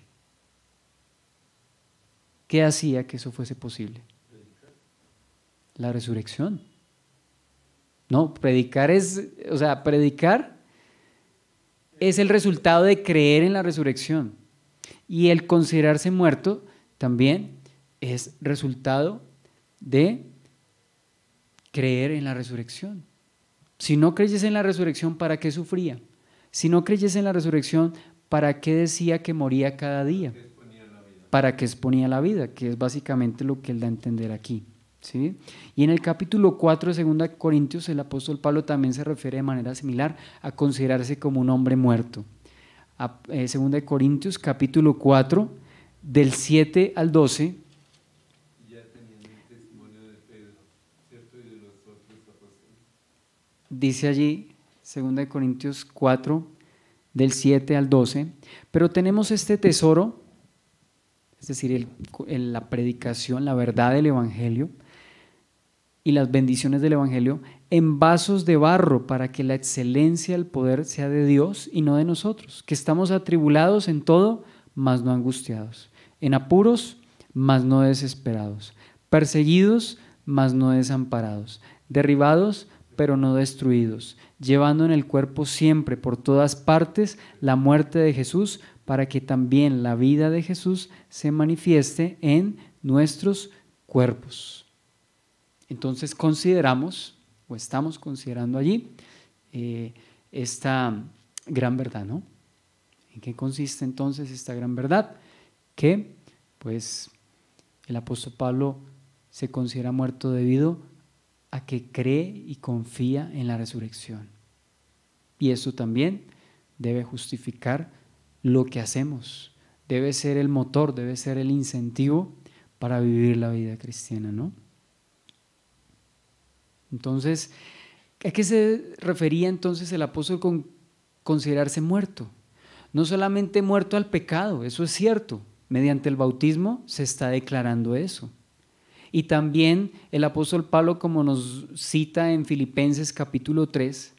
¿Qué hacía que eso fuese posible? La resurrección. No, predicar es, o sea, predicar es el resultado de creer en la resurrección. Y el considerarse muerto también es resultado de creer en la resurrección. Si no creyes en la resurrección, ¿para qué sufría? Si no creyes en la resurrección, ¿para qué decía que moría cada día? ¿Para qué exponía la vida? Que es básicamente lo que él da a entender aquí. Y en el capítulo 4 de 2 Corintios, el apóstol Pablo también se refiere de manera similar a considerarse como un hombre muerto. 2 eh, Corintios, capítulo 4, del 7 al 12. de Dice allí, 2 Corintios 4, del 7 al 12, pero tenemos este tesoro, es decir, la predicación, la verdad del Evangelio, y las bendiciones del Evangelio en vasos de barro para que la excelencia, el poder sea de Dios y no de nosotros, que estamos atribulados en todo, mas no angustiados, en apuros, mas no desesperados, perseguidos, mas no desamparados, derribados, pero no destruidos, llevando en el cuerpo siempre por todas partes la muerte de Jesús, para que también la vida de Jesús se manifieste en nuestros cuerpos. Entonces consideramos, o estamos considerando allí, eh, esta gran verdad, ¿no? ¿En qué consiste entonces esta gran verdad? Que, pues, el apóstol Pablo se considera muerto debido a que cree y confía en la resurrección. Y eso también debe justificar lo que hacemos, debe ser el motor, debe ser el incentivo para vivir la vida cristiana, ¿no? Entonces, ¿a qué se refería entonces el apóstol con considerarse muerto? No solamente muerto al pecado, eso es cierto. Mediante el bautismo se está declarando eso. Y también el apóstol Pablo, como nos cita en Filipenses capítulo 3,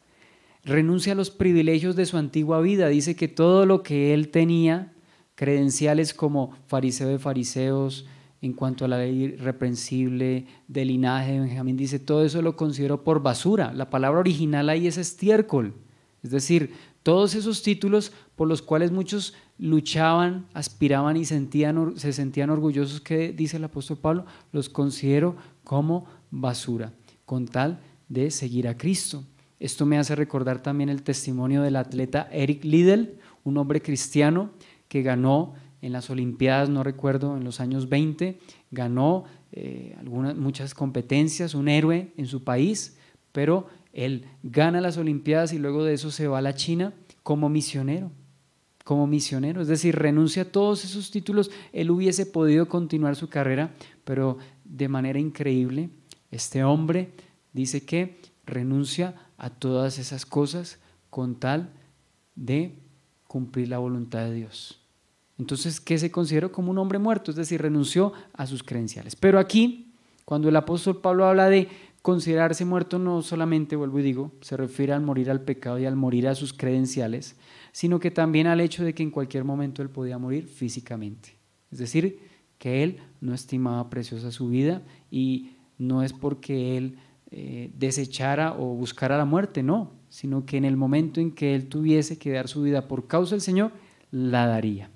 renuncia a los privilegios de su antigua vida. Dice que todo lo que él tenía, credenciales como fariseo de fariseos, en cuanto a la ley reprensible del linaje Benjamín, dice, todo eso lo considero por basura. La palabra original ahí es estiércol. Es decir, todos esos títulos por los cuales muchos luchaban, aspiraban y sentían, se sentían orgullosos, que dice el apóstol Pablo, los considero como basura, con tal de seguir a Cristo. Esto me hace recordar también el testimonio del atleta Eric Liddell, un hombre cristiano que ganó en las Olimpiadas, no recuerdo, en los años 20, ganó eh, algunas, muchas competencias, un héroe en su país, pero él gana las Olimpiadas y luego de eso se va a la China como misionero, como misionero, es decir, renuncia a todos esos títulos, él hubiese podido continuar su carrera, pero de manera increíble, este hombre dice que renuncia a todas esas cosas con tal de cumplir la voluntad de Dios. Entonces, ¿qué se consideró como un hombre muerto? Es decir, renunció a sus credenciales. Pero aquí, cuando el apóstol Pablo habla de considerarse muerto, no solamente, vuelvo y digo, se refiere al morir al pecado y al morir a sus credenciales, sino que también al hecho de que en cualquier momento él podía morir físicamente. Es decir, que él no estimaba preciosa su vida y no es porque él eh, desechara o buscara la muerte, no, sino que en el momento en que él tuviese que dar su vida por causa del Señor, la daría.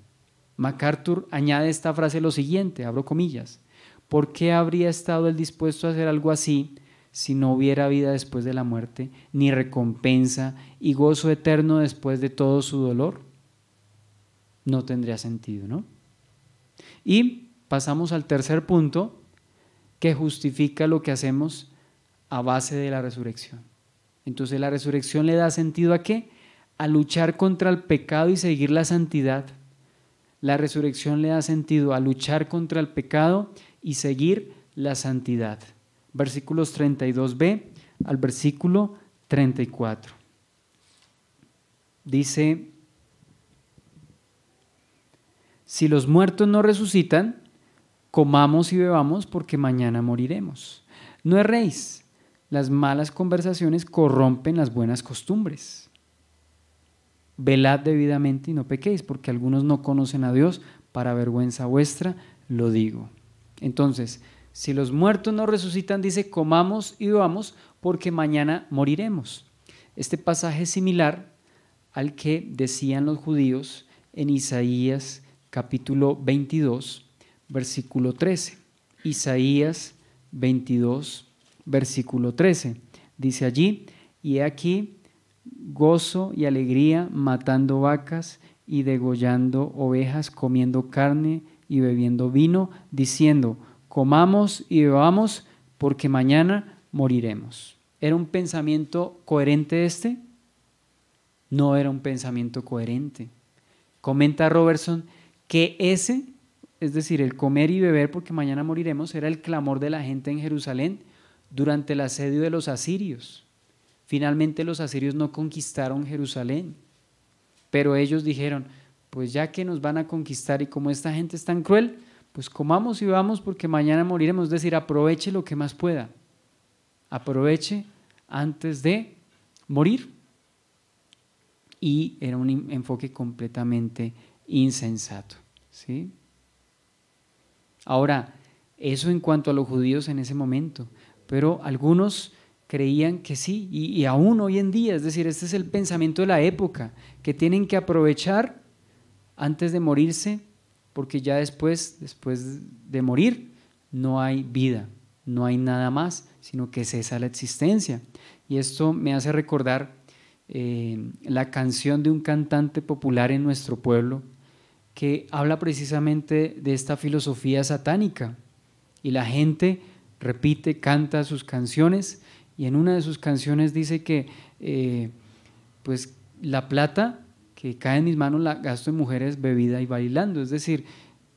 MacArthur añade esta frase lo siguiente, abro comillas, ¿por qué habría estado él dispuesto a hacer algo así si no hubiera vida después de la muerte, ni recompensa y gozo eterno después de todo su dolor? No tendría sentido, ¿no? Y pasamos al tercer punto que justifica lo que hacemos a base de la resurrección. Entonces la resurrección le da sentido a qué? A luchar contra el pecado y seguir la santidad la resurrección le da sentido a luchar contra el pecado y seguir la santidad. Versículos 32b al versículo 34. Dice, si los muertos no resucitan, comamos y bebamos porque mañana moriremos. No erréis, las malas conversaciones corrompen las buenas costumbres velad debidamente y no pequéis, porque algunos no conocen a Dios, para vergüenza vuestra lo digo. Entonces, si los muertos no resucitan, dice, comamos y bebamos, porque mañana moriremos. Este pasaje es similar al que decían los judíos en Isaías capítulo 22, versículo 13. Isaías 22, versículo 13. Dice allí, y he aquí gozo y alegría matando vacas y degollando ovejas, comiendo carne y bebiendo vino, diciendo, comamos y bebamos porque mañana moriremos. ¿Era un pensamiento coherente este? No era un pensamiento coherente. Comenta Robertson que ese, es decir, el comer y beber porque mañana moriremos, era el clamor de la gente en Jerusalén durante el asedio de los asirios. Finalmente los asirios no conquistaron Jerusalén, pero ellos dijeron, pues ya que nos van a conquistar y como esta gente es tan cruel, pues comamos y vamos porque mañana moriremos. Es decir, aproveche lo que más pueda. Aproveche antes de morir. Y era un enfoque completamente insensato. ¿sí? Ahora, eso en cuanto a los judíos en ese momento. Pero algunos creían que sí, y, aún hoy en día, es decir, este es el pensamiento de la época, que tienen que aprovechar antes de morirse, porque ya después, después de morir, no hay vida, no hay nada más, sino que cesa la existencia. Y esto me hace recordar eh, la canción de un cantante popular en nuestro pueblo que habla precisamente de esta filosofía satánica. Y la gente repite, canta sus canciones y en una de sus canciones dice que eh, pues la plata que cae en mis manos la gasto en mujeres, bebida y bailando. Es decir,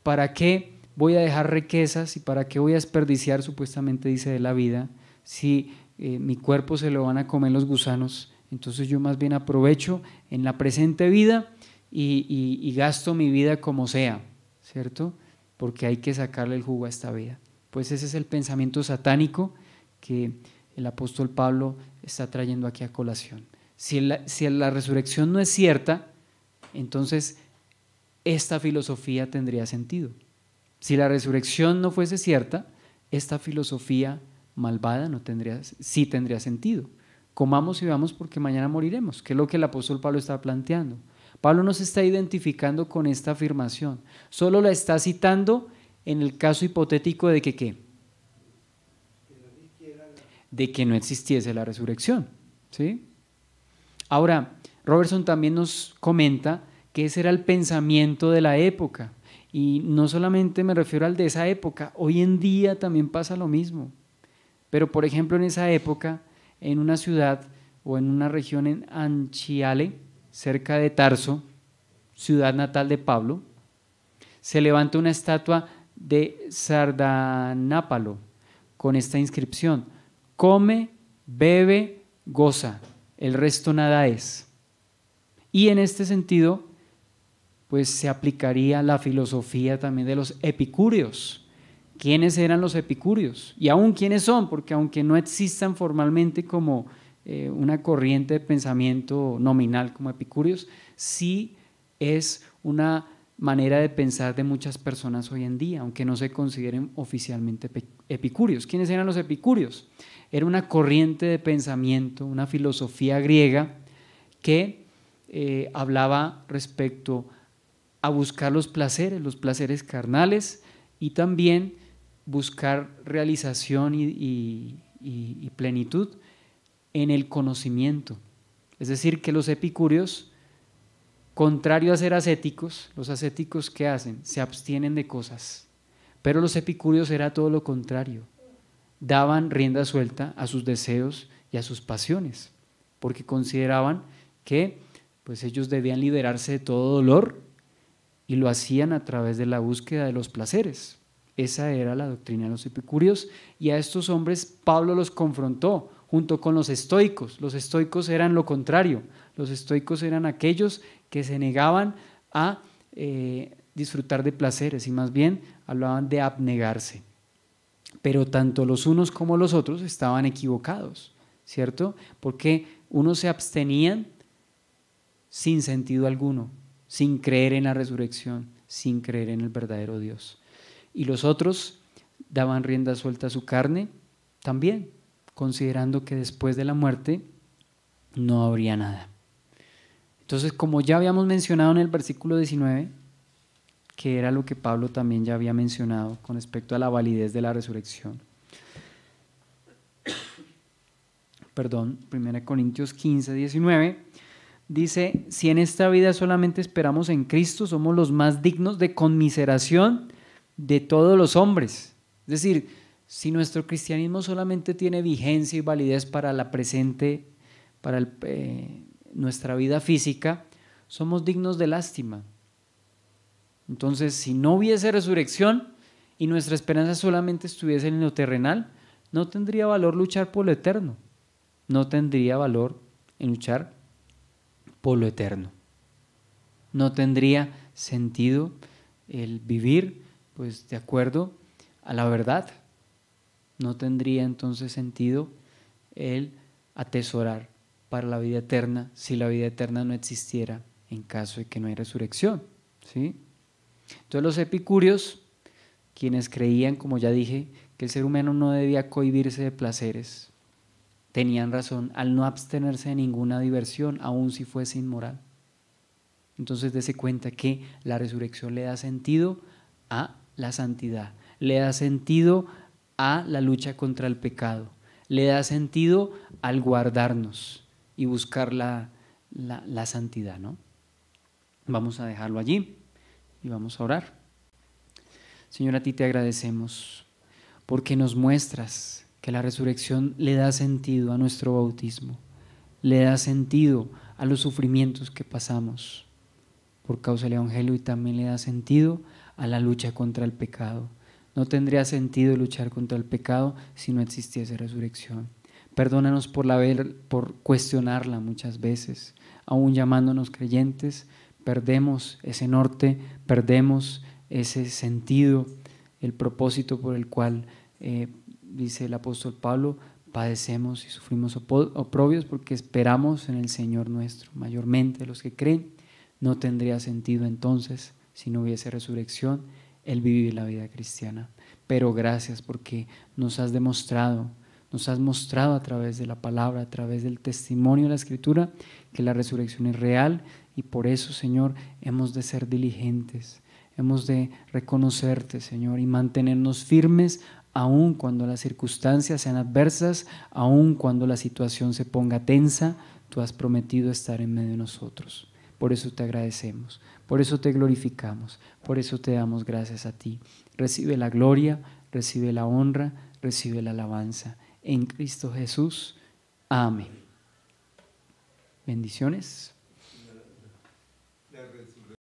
¿para qué voy a dejar riquezas y para qué voy a desperdiciar, supuestamente dice, de la vida si eh, mi cuerpo se lo van a comer los gusanos? Entonces yo más bien aprovecho en la presente vida y gasto mi vida como sea, ¿cierto? Porque hay que sacarle el jugo a esta vida. Pues ese es el pensamiento satánico que el apóstol Pablo está trayendo aquí a colación. Si la, resurrección no es cierta, entonces esta filosofía tendría sentido. Si la resurrección no fuese cierta, esta filosofía malvada no tendría, sí tendría sentido. Comamos y vamos porque mañana moriremos, que es lo que el apóstol Pablo está planteando. Pablo no se está identificando con esta afirmación, solo la está citando en el caso hipotético de que qué de que no existiese la resurrección. ¿sí? Ahora, Robertson también nos comenta que ese era el pensamiento de la época. Y no solamente me refiero al de esa época, hoy en día también pasa lo mismo. Pero por ejemplo en esa época, en una ciudad o en una región en Anchiale, cerca de Tarso, ciudad natal de Pablo, se levanta una estatua de Sardanápalo con esta inscripción, come, bebe, goza, el resto nada es. Y en este sentido, pues se aplicaría la filosofía también de los epicúreos. ¿Quiénes eran los epicúreos? Y aún quiénes son, porque aunque no existan formalmente como eh, una corriente de pensamiento nominal como epicúreos, sí es una manera de pensar de muchas personas hoy en día, aunque no se consideren oficialmente epicúreos. ¿Quiénes eran los epicúreos? era una corriente de pensamiento, una filosofía griega que eh, hablaba respecto a buscar los placeres, los placeres carnales y también buscar realización y, plenitud en el conocimiento. Es decir, que los epicúreos, contrario a ser ascéticos, los ascéticos ¿qué hacen, se abstienen de cosas, pero los epicúreos era todo lo contrario daban rienda suelta a sus deseos y a sus pasiones, porque consideraban que pues ellos debían liberarse de todo dolor y lo hacían a través de la búsqueda de los placeres. Esa era la doctrina de los epicúreos y a estos hombres Pablo los confrontó junto con los estoicos. Los estoicos eran lo contrario, los estoicos eran aquellos que se negaban a eh, disfrutar de placeres y más bien hablaban de abnegarse. Pero tanto los unos como los otros estaban equivocados, ¿cierto? Porque unos se abstenían sin sentido alguno, sin creer en la resurrección, sin creer en el verdadero Dios. Y los otros daban rienda suelta a su carne también, considerando que después de la muerte no habría nada. Entonces, como ya habíamos mencionado en el versículo 19, que era lo que Pablo también ya había mencionado con respecto a la validez de la resurrección. Perdón, 1 Corintios 15, 19 dice, si en esta vida solamente esperamos en Cristo, somos los más dignos de conmiseración de todos los hombres. Es decir, si nuestro cristianismo solamente tiene vigencia y validez para la presente, para eh, nuestra vida física, somos dignos de lástima. Entonces, si no hubiese resurrección y nuestra esperanza solamente estuviese en lo terrenal, no tendría valor luchar por lo eterno. No tendría valor en luchar por lo eterno. No tendría sentido el vivir pues de acuerdo a la verdad. No tendría entonces sentido el atesorar para la vida eterna si la vida eterna no existiera en caso de que no hay resurrección, ¿sí? Entonces los epicúreos, quienes creían, como ya dije, que el ser humano no debía cohibirse de placeres, tenían razón al no abstenerse de ninguna diversión, aun si fuese inmoral. Entonces dése cuenta que la resurrección le da sentido a la santidad, le da sentido a la lucha contra el pecado, le da sentido al guardarnos y buscar la, la santidad, ¿no? Vamos a dejarlo allí y vamos a orar. Señor, a ti te agradecemos porque nos muestras que la resurrección le da sentido a nuestro bautismo, le da sentido a los sufrimientos que pasamos por causa del Evangelio y también le da sentido a la lucha contra el pecado. No tendría sentido luchar contra el pecado si no existiese resurrección. Perdónanos por, la, por cuestionarla muchas veces, aún llamándonos creyentes, perdemos ese norte, perdemos ese sentido, el propósito por el cual, eh, dice el apóstol Pablo, padecemos y sufrimos oprobios porque esperamos en el Señor nuestro. Mayormente los que creen no tendría sentido entonces, si no hubiese resurrección, el vivir la vida cristiana. Pero gracias porque nos has demostrado, nos has mostrado a través de la palabra, a través del testimonio de la escritura, que la resurrección es real y por eso, Señor, hemos de ser diligentes, hemos de reconocerte, Señor, y mantenernos firmes aun cuando las circunstancias sean adversas, aun cuando la situación se ponga tensa, tú has prometido estar en medio de nosotros. Por eso te agradecemos, por eso te glorificamos, por eso te damos gracias a ti. Recibe la gloria, recibe la honra, recibe la alabanza. En Cristo Jesús. Amén. Bendiciones.